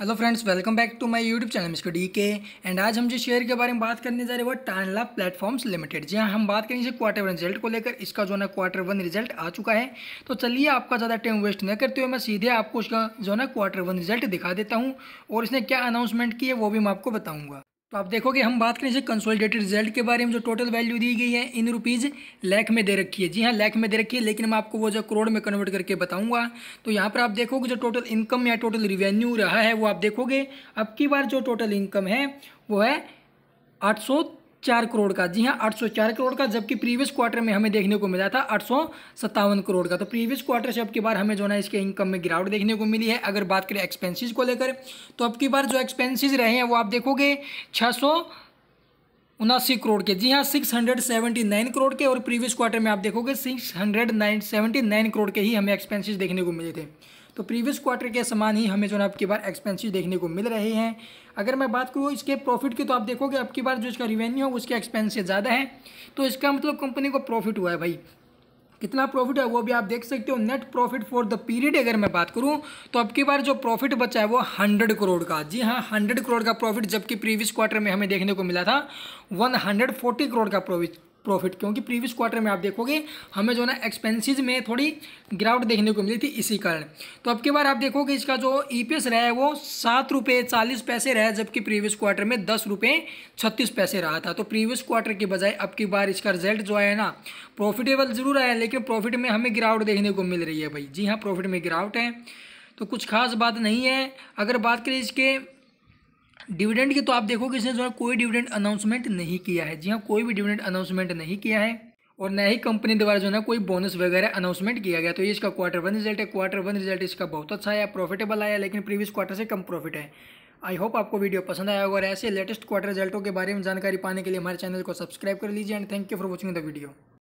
hello friends welcome back to my YouTube channel mister D K and आज हम जो share के बारे में बात करने जा रहे हैं वो टानला प्लेटफॉर्म्स लिमिटेड जी हाँ हम बात करेंगे क्वार्टर वन रिजल्ट को लेकर इसका जो है क्वार्टर वन रिजल्ट आ चुका है तो चलिए आपका ज़्यादा टाइम वेस्ट न करते हुए मैं सीधे आपको उसका जो है क्वार्टर वन रिजल्ट दिखा देता हूँ और इसने क्या अनाउंसमेंट की है वो भी मैं आपको बताऊँगा तो आप देखोगे हम बात करें जैसे कंसोलिडेटेड रिजल्ट के बारे में जो टोटल वैल्यू दी गई है इन रुपीज़ लैख में दे रखी है जी हाँ लैख में दे रखी है लेकिन मैं आपको वो जो करोड़ में कन्वर्ट करके बताऊंगा तो यहाँ पर आप देखोगे जो टोटल इनकम या टोटल रिवेन्यू रहा है वो आप देखोगे अब की बार जो टोटल इनकम है वो है आठ चार करोड़ का जी हाँ आठ सौ चार करोड़ का जबकि प्रीवियस क्वार्टर में हमें देखने को मिला था आठ सौ सत्तावन करोड़ का तो प्रीवियस क्वार्टर से अब की बार हमें जो है इसके इनकम में गिरावट देखने को मिली है अगर बात करें एक्सपेंसिस को लेकर तो अब की बार जो एक्सपेंसिस रहे हैं वो आप देखोगे छः सौ उनासी करोड़ के जी हाँ six hundred seventy nine crore के और प्रीवियस क्वार्टर में आप देखोगे six hundred nine seventy nine crore के ही हमें एक्सपेंसेस देखने को मिले थे तो प्रीवियस क्वार्टर के समान ही हमें जो है आपकी बार एक्सपेंसिस देखने को मिल रहे हैं अगर मैं बात करूँ इसके प्रॉफिट की तो आप देखोगे आपकी बार जो इसका रिवेन्यू है उसके एक्सपेंस ज़्यादा है तो इसका मतलब कंपनी को प्रॉफिट हुआ है भाई कितना प्रॉफिट है वो भी आप देख सकते हो net profit for the period अगर मैं बात करूं तो अब की बार जो प्रॉफिट बचा है वो हंड्रेड करोड़ का जी हाँ हंड्रेड करोड़ का प्रॉफिट जबकि प्रीवियस क्वार्टर में हमें देखने को मिला था वन हंड्रेड फोर्टी करोड़ का प्रॉफिट प्रॉफिट क्योंकि प्रीवियस क्वार्टर में आप देखोगे हमें जो ना एक्सपेंसिज में थोड़ी गिरावट देखने को मिली थी इसी कारण तो अब की बार आप देखोगे इसका जो ई पी एस रहा है वो सात रुपये चालीस पैसे रहा है जबकि प्रीवियस क्वार्टर में दस रुपये छत्तीस पैसे रहा था तो प्रीवियस क्वार्टर के बजाय अब की बार इसका रिजल्ट जो है ना प्रॉफिटेबल ज़रूर आया लेकिन प्रॉफिट में हमें गिरावट देखने को मिल रही है भाई जी हाँ प्रॉफिट में गिरावट है तो कुछ खास बात नहीं है अगर बात करें इसके डिविडेंड की तो आप देखोगे इसने जो है कोई डिविडेंड अनाउंसमेंट नहीं किया है जी हाँ कोई भी डिविडेंड अनाउंसमेंट नहीं किया है और न ही कंपनी द्वारा जो है कोई बोनस वगैरह अनाउंसमेंट किया गया तो ये इसका क्वार्टर वन रिजल्ट है क्वार्टर वन रिजल्ट इसका बहुत अच्छा आया प्रॉफिटेबल आया लेकिन प्रीवियस क्वार्टर से कम प्रॉफिट है आई होप आपको वीडियो पसंद आया होगा और ऐसे लेटेस्ट क्वार्टर रिजल्टों के बारे में जानकारी पाने के लिए हमारे चैनल को सब्सक्राइब कर लीजिए and thank you for watching the video